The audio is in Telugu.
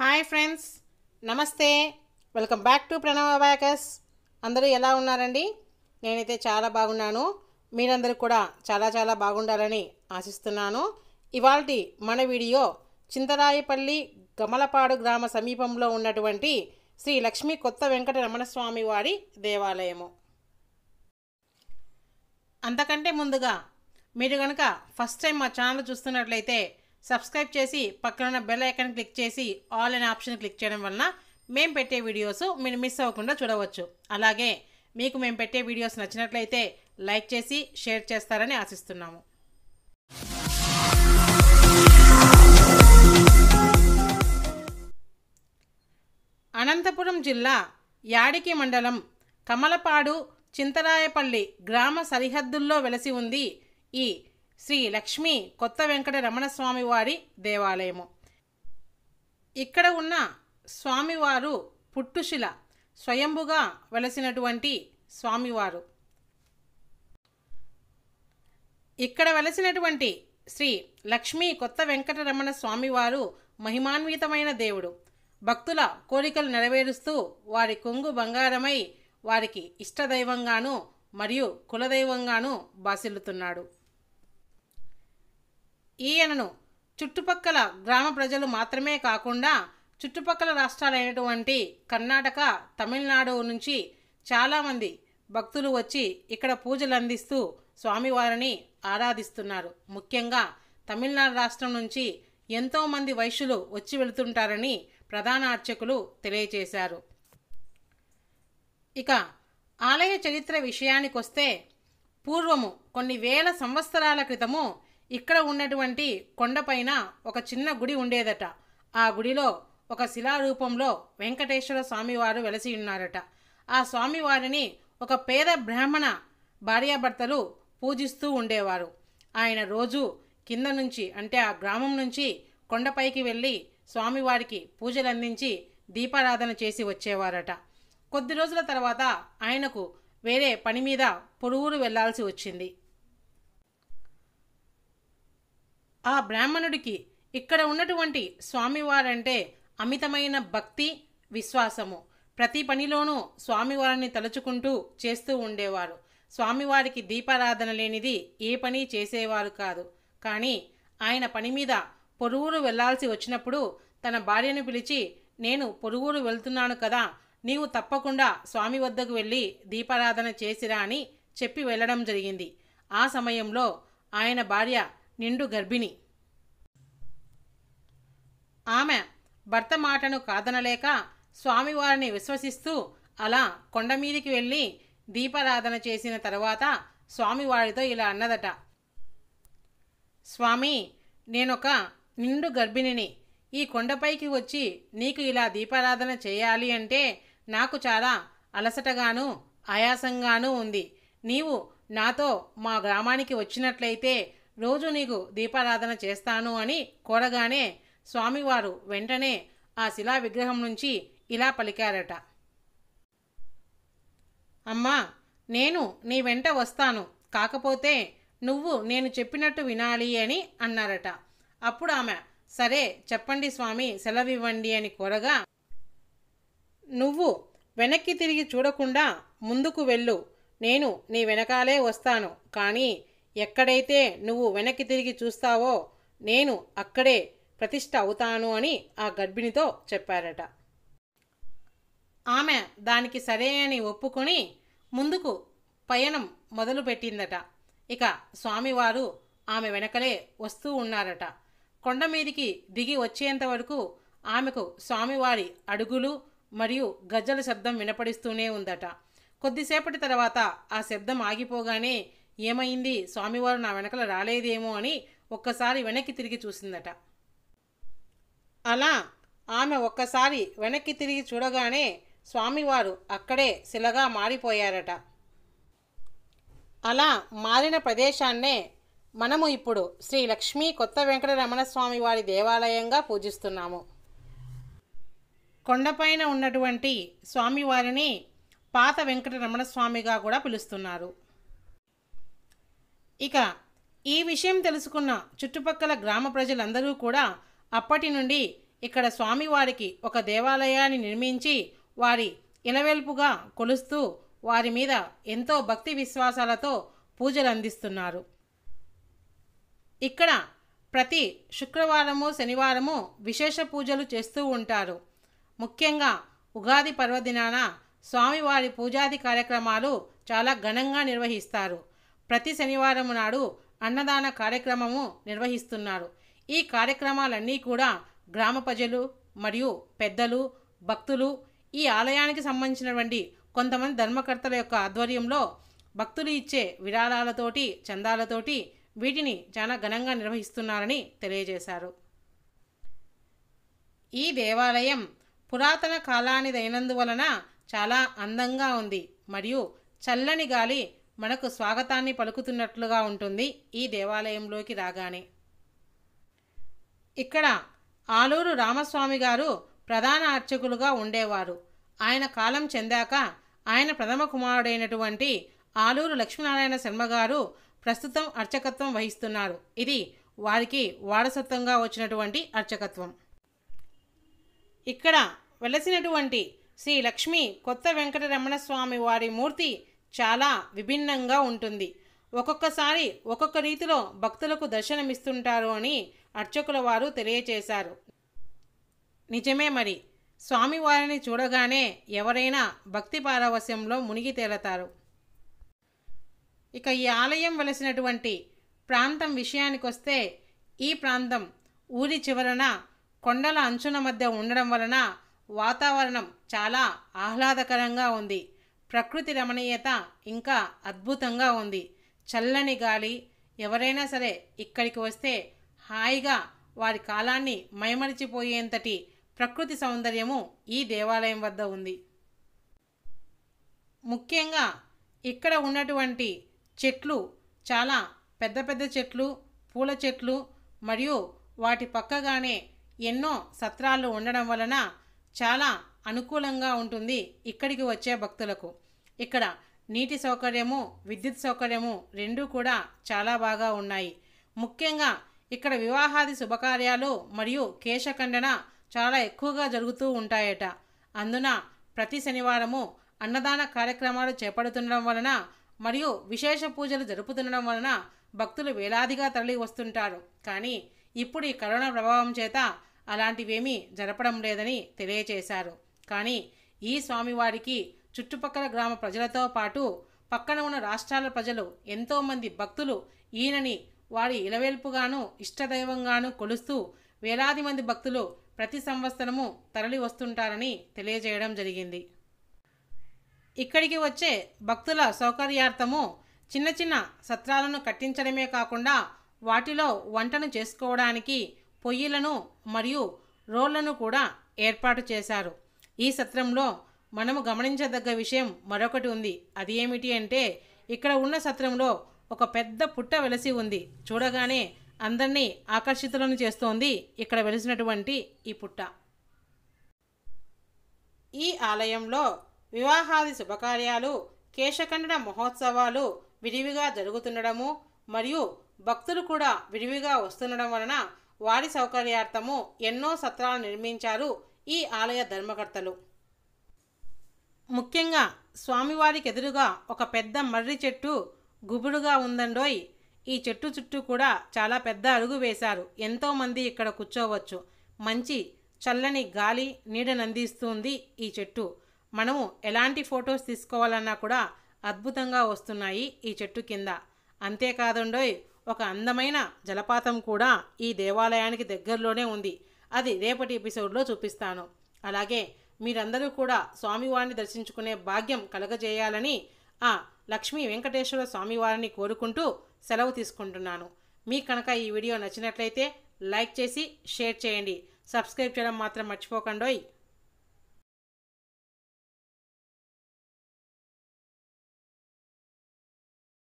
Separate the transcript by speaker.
Speaker 1: హాయ్ ఫ్రెండ్స్ నమస్తే welcome back to Pranava bakers అందరూ ఎలా ఉన్నారండి నేనైతే చాలా బాగున్నాను మీరందరూ కూడా చాలా చాలా బాగుండాలని ఆశిస్తున్నాను ఇవాళ మన వీడియో చింతరాయపల్లి గమలపాడు గ్రామ సమీపంలో ఉన్నటువంటి శ్రీ లక్ష్మీ కొత్త వెంకట రమణ స్వామి వారి దేవాలయము అంతకంటే ముందుగా మీరు కనుక ఫస్ట్ టైం మా ఛానల్ చూస్తున్నట్లయితే సబ్స్క్రైబ్ చేసి పక్కన బెల్ ఐకాన్ క్లిక్ చేసి ఆల్ అనే ఆప్షన్ క్లిక్ చేయడం వలన మేము పెట్టే వీడియోస్ మీరు మిస్ అవ్వకుండా చూడవచ్చు అలాగే మీకు మేము పెట్టే వీడియోస్ నచ్చినట్లయితే లైక్ చేసి షేర్ చేస్తారని ఆశిస్తున్నాము అనంతపురం జిల్లా యాడికి మండలం కమలపాడు చింతరాయపల్లి గ్రామ సరిహద్దుల్లో వెలసి ఉంది ఈ శ్రీ లక్ష్మీ కొత్త వెంకట స్వామివారి దేవాలయము ఇక్కడ ఉన్న స్వామివారు పుట్టుశిల స్వయంభుగా వెలసినటువంటి స్వామివారు ఇక్కడ వెలసినటువంటి శ్రీ లక్ష్మీ కొత్త వెంకటరమణ స్వామివారు మహిమాన్వితమైన దేవుడు భక్తుల కోరికలు నెరవేరుస్తూ వారి కొంగు బంగారమై వారికి ఇష్టదైవంగాను మరియు కులదైవంగాను బాసిల్లుతున్నాడు ఈయనను చుట్టుపక్కల గ్రామ ప్రజలు మాత్రమే కాకుండా చుట్టుపక్కల రాష్ట్రాలైనటువంటి కర్ణాటక తమిళనాడు నుంచి చాలామంది భక్తులు వచ్చి ఇక్కడ పూజలు అందిస్తూ స్వామివారిని ఆరాధిస్తున్నారు ముఖ్యంగా తమిళనాడు రాష్ట్రం నుంచి ఎంతోమంది వైశ్యులు వచ్చి వెళుతుంటారని ప్రధాన అర్చకులు తెలియజేశారు ఇక ఆలయ చరిత్ర విషయానికొస్తే పూర్వము కొన్ని వేల సంవత్సరాల క్రితము ఇక్కడ ఉన్నటువంటి కొండపైన ఒక చిన్న గుడి ఉండేదట ఆ గుడిలో ఒక శిలారూపంలో వెంకటేశ్వర స్వామివారు వెలసి ఉన్నారట ఆ స్వామివారిని ఒక పేద బ్రాహ్మణ భార్యాభర్తలు పూజిస్తూ ఉండేవారు ఆయన రోజు కింద నుంచి అంటే ఆ గ్రామం నుంచి కొండపైకి వెళ్ళి స్వామివారికి పూజలు అందించి దీపారాధన చేసి వచ్చేవారట కొద్ది రోజుల తర్వాత ఆయనకు వేరే పని మీద పొరుగురు వెళ్లాల్సి వచ్చింది ఆ బ్రాహ్మణుడికి ఇక్కడ ఉన్నటువంటి స్వామివారంటే అమితమైన భక్తి విశ్వాసము ప్రతి పనిలోనూ స్వామివారిని తలుచుకుంటూ చేస్తూ ఉండేవారు స్వామివారికి దీపారాధన లేనిది ఏ పని చేసేవారు కాదు కానీ ఆయన పని మీద పొరుగురు వెళ్లాల్సి వచ్చినప్పుడు తన భార్యను పిలిచి నేను పొరుగురు వెళ్తున్నాను కదా నీవు తప్పకుండా స్వామి వద్దకు వెళ్ళి దీపారాధన చేసిరా అని చెప్పి వెళ్ళడం జరిగింది ఆ సమయంలో ఆయన భార్య నిండు గర్భిణి ఆమె భర్త మాటను కాదనలేక స్వామివారిని విశ్వసిస్తూ అలా కొండ మీదికి వెళ్ళి దీపారాధన చేసిన తర్వాత స్వామివారితో ఇలా అన్నదట స్వామి నేనొక నిండు గర్భిణిని ఈ కొండపైకి వచ్చి నీకు ఇలా దీపారాధన చేయాలి అంటే నాకు చాలా అలసటగాను ఆయాసంగానూ ఉంది నీవు నాతో మా గ్రామానికి వచ్చినట్లయితే రోజు నీకు దీపారాధన చేస్తాను అని కోరగానే స్వామివారు వెంటనే ఆ శిలా విగ్రహం నుంచి ఇలా పలికారట అమ్మా నేను నీ వెంట వస్తాను కాకపోతే నువ్వు నేను చెప్పినట్టు వినాలి అని అన్నారట అప్పుడు ఆమె సరే చెప్పండి స్వామి సెలవివ్వండి అని కోరగా నువ్వు వెనక్కి తిరిగి చూడకుండా ముందుకు వెళ్ళు నేను నీ వెనకాలే వస్తాను కానీ ఎక్కడైతే నువ్వు వెనక్కి తిరిగి చూస్తావో నేను అక్కడే ప్రతిష్ట అవుతాను అని ఆ గర్భిణితో చెప్పారట ఆమె దానికి సరే అని ఒప్పుకొని ముందుకు పయనం మొదలుపెట్టిందట ఇక స్వామివారు ఆమె వెనకలే వస్తూ ఉన్నారట కొండ మీదికి దిగి వచ్చేంత వరకు ఆమెకు స్వామివారి అడుగులు మరియు గజ్జల శబ్దం వినపడిస్తూనే ఉందట కొద్దిసేపటి తర్వాత ఆ శబ్దం ఆగిపోగానే ఏమైంది స్వామివారు నా వెనకల రాలేదేమో అని ఒక్కసారి వెనక్కి తిరిగి చూసిందట అలా ఆమె ఒక్కసారి వెనక్కి తిరిగి చూడగానే స్వామివారు అక్కడే శిలగా మారిపోయారట అలా మారిన ప్రదేశాన్నే మనము ఇప్పుడు శ్రీ లక్ష్మీ కొత్త వెంకటరమణ స్వామి వారి దేవాలయంగా పూజిస్తున్నాము కొండపైన ఉన్నటువంటి స్వామివారిని పాత వెంకటరమణ స్వామిగా కూడా పిలుస్తున్నారు ఇక ఈ విషయం తెలుసుకున్న చుట్టుపక్కల గ్రామ ప్రజలందరూ కూడా అప్పటి నుండి ఇక్కడ స్వామివారికి ఒక దేవాలయాన్ని నిర్మించి వారి ఇలవెల్పుగా కొలుస్తూ వారి మీద ఎంతో భక్తి విశ్వాసాలతో పూజలు అందిస్తున్నారు ఇక్కడ ప్రతి శుక్రవారము శనివారము విశేష పూజలు చేస్తూ ఉంటారు ముఖ్యంగా ఉగాది పర్వదినాన స్వామివారి పూజాది కార్యక్రమాలు చాలా ఘనంగా నిర్వహిస్తారు ప్రతి శనివారం నాడు అన్నదాన కార్యక్రమము నిర్వహిస్తున్నారు ఈ కార్యక్రమాలన్నీ కూడా గ్రామ ప్రజలు మరియు పెద్దలు భక్తులు ఈ ఆలయానికి సంబంధించినటువంటి కొంతమంది ధర్మకర్తల యొక్క ఆధ్వర్యంలో భక్తులు ఇచ్చే విరాళాలతోటి చందాలతోటి వీటిని చాలా ఘనంగా నిర్వహిస్తున్నారని తెలియజేశారు ఈ దేవాలయం పురాతన కాలానిదైనందువలన చాలా అందంగా ఉంది మరియు చల్లని గాలి మనకు స్వాగతాన్ని పలుకుతున్నట్లుగా ఉంటుంది ఈ దేవాలయంలోకి రాగానే ఇక్కడ ఆలూరు రామస్వామి గారు ప్రధాన అర్చకులుగా ఉండేవారు ఆయన కాలం చెందాక ఆయన ప్రథమ కుమారుడైనటువంటి ఆలూరు లక్ష్మీనారాయణ శర్మ గారు ప్రస్తుతం అర్చకత్వం వహిస్తున్నారు ఇది వారికి వారసత్వంగా వచ్చినటువంటి అర్చకత్వం ఇక్కడ వెలసినటువంటి శ్రీ లక్ష్మి కొత్త వెంకటరమణ స్వామి వారి మూర్తి చాలా విభిన్నంగా ఉంటుంది ఒక్కొక్కసారి ఒక్కొక్క రీతిలో భక్తులకు దర్శనమిస్తుంటారు అని అర్చకుల వారు తెలియచేశారు నిజమే మరి స్వామివారిని చూడగానే ఎవరైనా భక్తి పారవశ్యంలో మునిగి తేలతారు ఇక ఈ ఆలయం వెలసినటువంటి ప్రాంతం విషయానికొస్తే ఈ ప్రాంతం ఊరి చివరన కొండల అంచున మధ్య ఉండడం వలన వాతావరణం చాలా ఆహ్లాదకరంగా ఉంది ప్రకృతి రమణీయత ఇంకా అద్భుతంగా ఉంది చల్లని గాలి ఎవరైనా సరే ఇక్కడికి వస్తే హాయిగా వారి కాలాన్ని మైమరిచిపోయేంతటి ప్రకృతి సౌందర్యము ఈ దేవాలయం వద్ద ఉంది ముఖ్యంగా ఇక్కడ ఉన్నటువంటి చెట్లు చాలా పెద్ద పెద్ద చెట్లు పూల చెట్లు మరియు వాటి పక్కగానే ఎన్నో సత్రాలు ఉండడం వలన చాలా అనుకూలంగా ఉంటుంది ఇక్కడికి వచ్చే భక్తులకు ఇక్కడ నీటి సౌకర్యము విద్యుత్ సౌకర్యము రెండూ కూడా చాలా బాగా ఉన్నాయి ముఖ్యంగా ఇక్కడ వివాహాది శుభకార్యాలు మరియు కేశఖండన చాలా ఎక్కువగా జరుగుతూ ఉంటాయట అందున ప్రతి శనివారము అన్నదాన కార్యక్రమాలు చేపడుతుండడం వలన మరియు విశేష పూజలు జరుపుతుండడం వలన భక్తులు వేలాదిగా తరలి వస్తుంటారు కానీ ఇప్పుడు ఈ కరోనా ప్రభావం చేత అలాంటివేమీ జరపడం లేదని తెలియజేశారు కానీ ఈ స్వామివారికి చుట్టుపక్కల గ్రామ ప్రజలతో పాటు పక్కన ఉన్న రాష్ట్రాల ప్రజలు ఎంతోమంది భక్తులు ఈయనని వారి ఇలవేల్పుగాను ఇష్టదైవంగాను కొలుస్తూ వేలాది మంది భక్తులు ప్రతి సంవత్సరము తరలి వస్తుంటారని తెలియజేయడం జరిగింది ఇక్కడికి వచ్చే భక్తుల సౌకర్యార్థము చిన్న చిన్న సత్రాలను కట్టించడమే కాకుండా వాటిలో వంటను చేసుకోవడానికి పొయ్యిలను మరియు రోళ్లను కూడా ఏర్పాటు చేశారు ఈ సత్రంలో మనము గమనించదగ్గ విషయం మరొకటి ఉంది అది ఏమిటి అంటే ఇక్కడ ఉన్న సత్రంలో ఒక పెద్ద పుట్ట వెలసి ఉంది చూడగానే అందరినీ ఆకర్షితులను చేస్తోంది ఇక్కడ వెలిసినటువంటి ఈ పుట్ట ఈ ఆలయంలో వివాహాది శుభకార్యాలు కేశఖండన మహోత్సవాలు విరివిగా జరుగుతుండడము మరియు భక్తులు కూడా విడివిగా వస్తుండడం వలన వారి సౌకర్యార్థము ఎన్నో సత్రాలు నిర్మించారు ఈ ఆలయ ధర్మకర్తలు ముఖ్యంగా స్వామివారికి ఎదురుగా ఒక పెద్ద మర్రి చెట్టు గుబురుగా ఉందండోయ్ ఈ చెట్టు చుట్టూ కూడా చాలా పెద్ద అరుగు వేశారు ఎంతోమంది ఇక్కడ కూర్చోవచ్చు మంచి చల్లని గాలి నీడనందిస్తుంది ఈ చెట్టు మనము ఎలాంటి ఫొటోస్ తీసుకోవాలన్నా కూడా అద్భుతంగా వస్తున్నాయి ఈ చెట్టు కింద అంతేకాదండోయ్ ఒక అందమైన జలపాతం కూడా ఈ దేవాలయానికి దగ్గరలోనే ఉంది అది రేపటి ఎపిసోడ్లో చూపిస్తాను అలాగే మీరందరూ కూడా స్వామివారిని దర్శించుకునే భాగ్యం కలగజేయాలని ఆ లక్ష్మీ వెంకటేశ్వర స్వామివారిని కోరుకుంటూ సెలవు తీసుకుంటున్నాను మీ కనుక ఈ వీడియో నచ్చినట్లయితే లైక్ చేసి షేర్ చేయండి సబ్స్క్రైబ్ చేయడం మాత్రం మర్చిపోకండోయ్